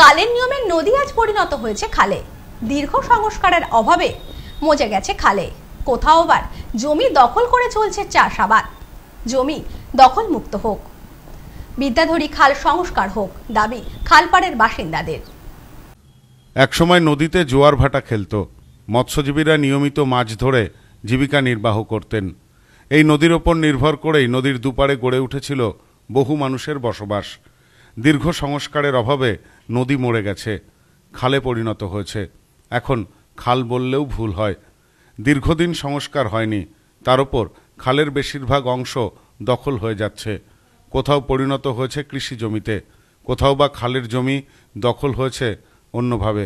কালের নিয়মে নদী আজ পরিণত হয়েছে খালে দীর্ঘ সংস্কারের অভাবে মজে গেছে খালে কোথাও আবার জমি দখল করে চলছে চাষাবাদ জমি দখল মুক্ত হোক বিদ্যাধরী খাল সংস্কার হোক দাবি খালপাড়ের বাসিন্দাদের একসময় নদীতে জোয়ার ভাটা খেলত মৎস্যজীবীরা নিয়মিত মাছ ধরে জীবিকা নির্বাহ করতেন এই নদীর ওপর নির্ভর করেই নদীর দুপারে গড়ে উঠেছিল বহু মানুষের বসবাস দীর্ঘ সংস্কারের অভাবে নদী মরে গেছে খালে পরিণত হয়েছে এখন খাল বললেও ভুল হয় দীর্ঘদিন সংস্কার হয়নি তার ওপর খালের বেশিরভাগ অংশ দখল হয়ে যাচ্ছে কোথাও পরিণত হয়েছে কৃষি জমিতে কোথাও বা খালের জমি দখল হয়েছে অন্যভাবে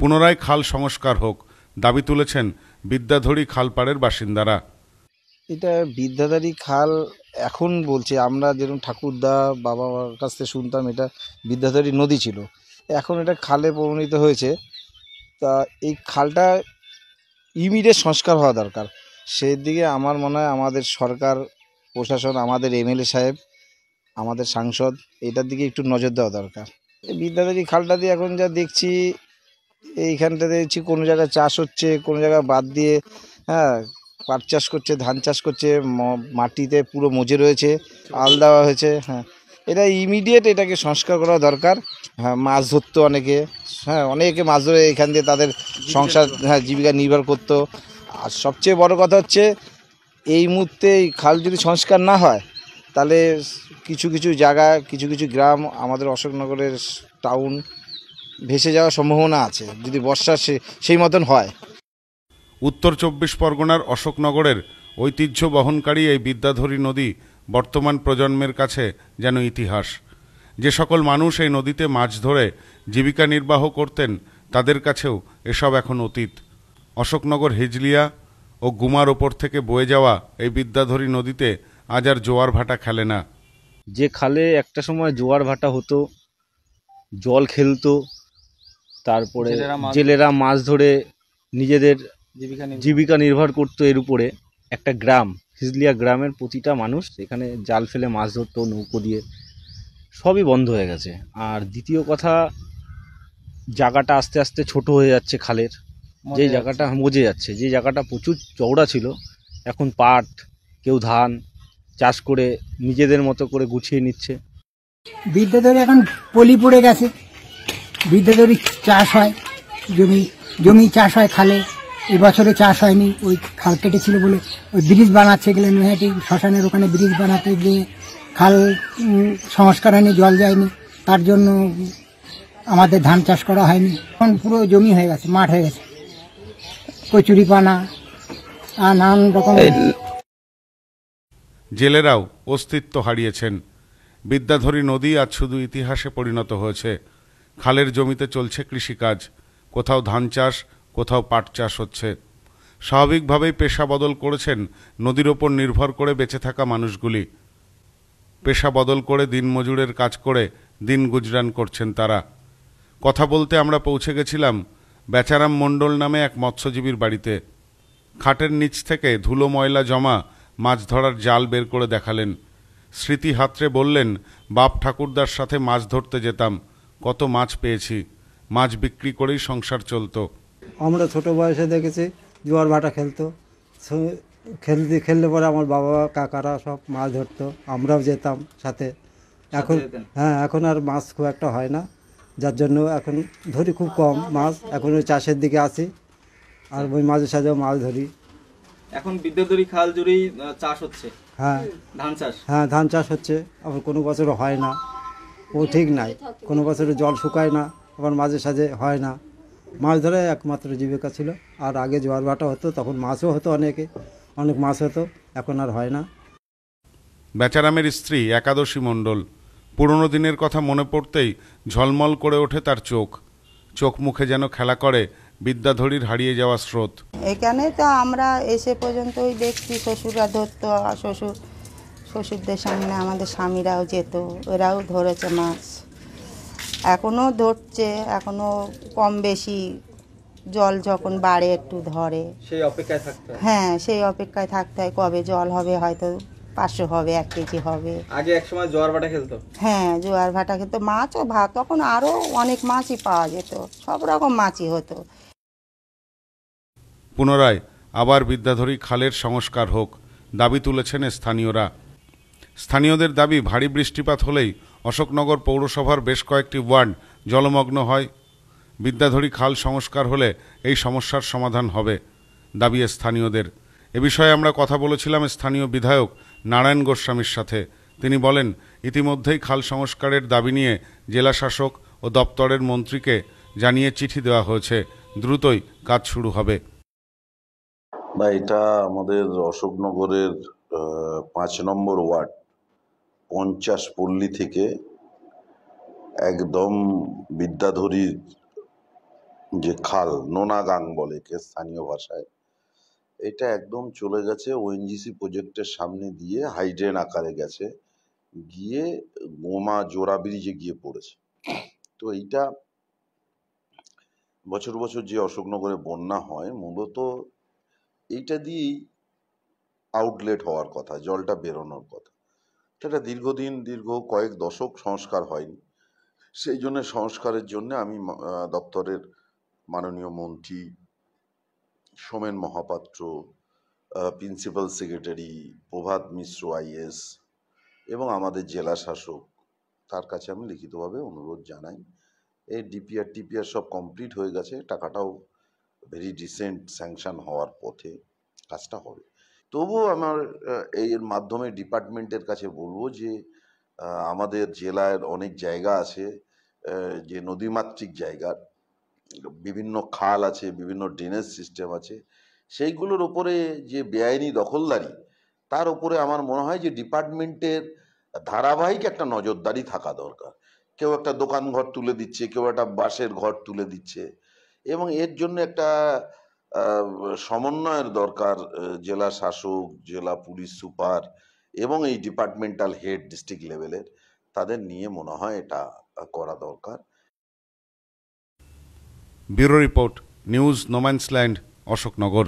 পুনরায় খাল সংস্কার হোক দাবি তুলেছেন বিদ্যাধরী খালপাড়ের বাসিন্দারা এটা বিদ্যাধারী খাল এখন বলছে আমরা যেরকম ঠাকুরদা বাবা মার কাছ থেকে শুনতাম এটা বিদ্যাধারী নদী ছিল এখন এটা খালে পরিণত হয়েছে তা এই খালটা ইমিডিয়েট সংস্কার হওয়া দরকার সেদিকে আমার মনে হয় আমাদের সরকার প্রশাসন আমাদের এমএলএ সাহেব আমাদের সাংসদ এটার দিকে একটু নজর দেওয়া দরকার বিদ্যাধারী খালটা দিয়ে এখন যা দেখছি এইখানটাতে দেখছি কোনো জায়গায় চাষ হচ্ছে কোনো জায়গায় বাদ দিয়ে হ্যাঁ পাট চাষ করছে ধান চাষ করছে মাটিতে পুরো মজে রয়েছে আল দেওয়া হয়েছে হ্যাঁ এটা ইমিডিয়েট এটাকে সংস্কার করা দরকার হ্যাঁ মাছ ধরতো অনেকে হ্যাঁ অনেকে মাছ ধরে এখান দিয়ে তাদের সংসার হ্যাঁ জীবিকা নির্ভর করতো আর সবচেয়ে বড় কথা হচ্ছে এই মুহূর্তে এই খাল যদি সংস্কার না হয় তাহলে কিছু কিছু জায়গা কিছু কিছু গ্রাম আমাদের অশোকনগরের টাউন ভেসে যাওয়ার সম্ভাবনা আছে যদি বর্ষা সেই মতন হয় উত্তর চব্বিশ পরগনার অশোকনগরের ঐতিহ্য বহনকারী এই বিদ্যাধরী নদী বর্তমান প্রজন্মের কাছে যেন ইতিহাস যে সকল মানুষ এই নদীতে মাছ ধরে জীবিকা নির্বাহ করতেন তাদের কাছেও এসব এখন অতীত অশোকনগর হিজলিয়া ও গুমার ওপর থেকে বয়ে যাওয়া এই বিদ্যাধরী নদীতে আজ আর জোয়ার ভাটা খেলে না যে খালে একটা সময় জোয়ার ভাটা হতো জল খেলতো তারপরে জেলেরা মাছ ধরে নিজেদের জীবিকা নির্ভর করতো এর উপরে একটা গ্রাম হিজলিয়া গ্রামের প্রতিটা মানুষ এখানে জাল ফেলে মাছ ধরতো নৌকো দিয়ে সবই বন্ধ হয়ে গেছে আর দ্বিতীয় কথা জায়গাটা আস্তে আস্তে ছোট হয়ে যাচ্ছে খালের যে জায়গাটা মজে যাচ্ছে যে জায়গাটা প্রচুর চওড়া ছিল এখন পাট কেউ ধান চাষ করে নিজেদের মতো করে গুছিয়ে নিচ্ছে বিদ্যাধরী এখন পলি পড়ে গেছে বিদ্যাধরী চাষ হয় জমি জমি চাষ হয় খালে এবছরে চাষ হয়নি ওই খাল কেটেছিল বলে ওই ব্রিজ বানাচ্ছে গেলে নৈহাটি শ্মশানের ওখানে ব্রিজ বানাতে গিয়ে খাল সংস্কার হয়নি জল যায়নি তার জন্য আমাদের ধান চাষ করা হয়নি এখন পুরো জমি হয়ে গেছে মাঠ হয়ে গেছে কচুরি পানা আর নানান রকম জেলেরাও অস্তিত্ব হারিয়েছেন বিদ্যাধরী নদী আজ শুধু ইতিহাসে পরিণত হয়েছে খালের জমিতে চলছে কৃষিকাজ কোথাও ধান চাষ কোথাও পাট চাষ হচ্ছে স্বাভাবিকভাবেই পেশা বদল করেছেন নদীর ওপর নির্ভর করে বেঁচে থাকা মানুষগুলি পেশা বদল করে দিনমজুরের কাজ করে দিন গুজরান করছেন তারা কথা বলতে আমরা পৌঁছে গেছিলাম বেচারাম মণ্ডল নামে এক মৎস্যজীবীর বাড়িতে খাটের নিচ থেকে ধুলো ময়লা জমা মাছ ধরার জাল বের করে দেখালেন স্মৃতি হাতরে বললেন বাপ ঠাকুরদার সাথে মাছ ধরতে যেতাম কত মাছ পেয়েছি মাছ বিক্রি করেই সংসার চলতো আমরা ছোট বয়সে দেখেছি জোয়ার ভাটা খেলতো খেলতে খেললে পরে আমার বাবা কাকারা সব মাছ ধরতো আমরাও যেতাম সাথে এখন হ্যাঁ এখন আর মাছ খুব একটা হয় না যার জন্য এখন ধরি খুব কম মাছ এখন ওই চাষের দিকে আছি আর ওই মাঝে সাঝেও মাছ ধরি এখন বিদ্যাধরী খাল জুড়েই চাষ হচ্ছে হ্যাঁ ধান চাষ হ্যাঁ ধান চাষ হচ্ছে আবার কোনো বছর হয় না ও ঠিক নাই কোনো বছরে জল শুকায় না আবার মাঝে সাঝে হয় না মাছ ধরা একমাত্র জীবিকা ছিল আর আগে জোয়ার ভাটা হতো তখন মাছও হতো অনেকে অনেক মাছ হতো এখন আর হয় না বেচারামের স্ত্রী একাদশী মণ্ডল পুরনো দিনের কথা মনে পড়তেই ঝলমল করে ওঠে তার চোখ চোখ মুখে যেন খেলা করে বিদ্যাধরীর হারিয়ে যাওয়া স্রোত এখানে তো আমরা এসে পর্যন্তই দেখছি শ্বশুররা ধরতো শ্বশুর শ্বশুরদের সামনে আমাদের স্বামীরাও যেত ওরাও ধরেছে মাছ এখনও ধরছে এখনও কম বেশি জল যখন বাড়ে একটু ধরে সেই অপেক্ষায় থাকতে হ্যাঁ সেই অপেক্ষায় থাকতে হয় কবে জল হবে হয়তো পাঁচশো হবে এক কেজি হবে আগে এক সময় জোয়ার ভাটা খেলতো হ্যাঁ জোয়ার ভাটা খেলতো মাছও ভাত তখন আরও অনেক মাছই পাওয়া যেত সব রকম মাছই হতো পুনরায় আবার বিদ্যাধরী খালের সংস্কার হোক দাবি তুলেছেন স্থানীয়রা স্থানীয়দের দাবি ভারী বৃষ্টিপাত হলেই অশোকনগর পৌরসভার বেশ কয়েকটি ওয়ার্ড জলমগ্ন হয় বিদ্যাধরী খাল সংস্কার হলে এই সমস্যার সমাধান হবে দাবি স্থানীয়দের এ বিষয়ে আমরা কথা বলেছিলাম স্থানীয় বিধায়ক নারায়ণ গোস্বামীর সাথে তিনি বলেন ইতিমধ্যেই খাল সংস্কারের দাবি নিয়ে জেলা শাসক ও দপ্তরের মন্ত্রীকে জানিয়ে চিঠি দেওয়া হয়েছে দ্রুতই কাজ শুরু হবে না এটা আমাদের অশোকনগরের পাঁচ নম্বর ওয়ার্ড পঞ্চাশ পল্লী থেকে একদম বিদ্যাধরীর যে খাল গাং বলে কে স্থানীয় ভাষায় এটা একদম চলে গেছে ওএনজিসি প্রজেক্টের সামনে দিয়ে হাইড্রেন আকারে গেছে গিয়ে গোমা জোড়া ব্রিজে গিয়ে পড়েছে তো এইটা বছর বছর যে অশোকনগরে বন্যা হয় মূলত এইটা দিয়েই আউটলেট হওয়ার কথা জলটা বেরোনোর কথা সেটা দীর্ঘদিন দীর্ঘ কয়েক দশক সংস্কার হয়নি সেই জন্য সংস্কারের জন্য আমি দপ্তরের মাননীয় মন্ত্রী Somen Mahapatra principal secretary Prabhat Mishra IAS এবং আমাদের জেলা শাসক তার কাছে আমি লিখিতভাবে অনুরোধ জানাই এই ডিপিআর টিপিআর সব কমপ্লিট হয়ে গেছে টাকাটাও ভেরি ডিসেন্ট স্যাংশন হওয়ার পথে কাজটা হবে তবুও আমার এর মাধ্যমে ডিপার্টমেন্টের কাছে বলবো যে আমাদের জেলার অনেক জায়গা আছে যে নদীমাতৃক জায়গার বিভিন্ন খাল আছে বিভিন্ন ড্রেনেজ সিস্টেম আছে সেইগুলোর ওপরে যে বেআইনি দখলদারি তার উপরে আমার মনে হয় যে ডিপার্টমেন্টের ধারাবাহিক একটা নজরদারি থাকা দরকার কেউ একটা দোকান ঘর তুলে দিচ্ছে কেউ একটা বাসের ঘর তুলে দিচ্ছে এবং এর জন্য একটা সমন্বয়ের দরকার জেলা শাসক জেলা পুলিশ সুপার এবং এই ডিপার্টমেন্টাল হেড ডিস্ট্রিক্ট লেভেলের তাদের নিয়ে মনে হয় এটা করা দরকার bureau report news no man's land Ashoknagar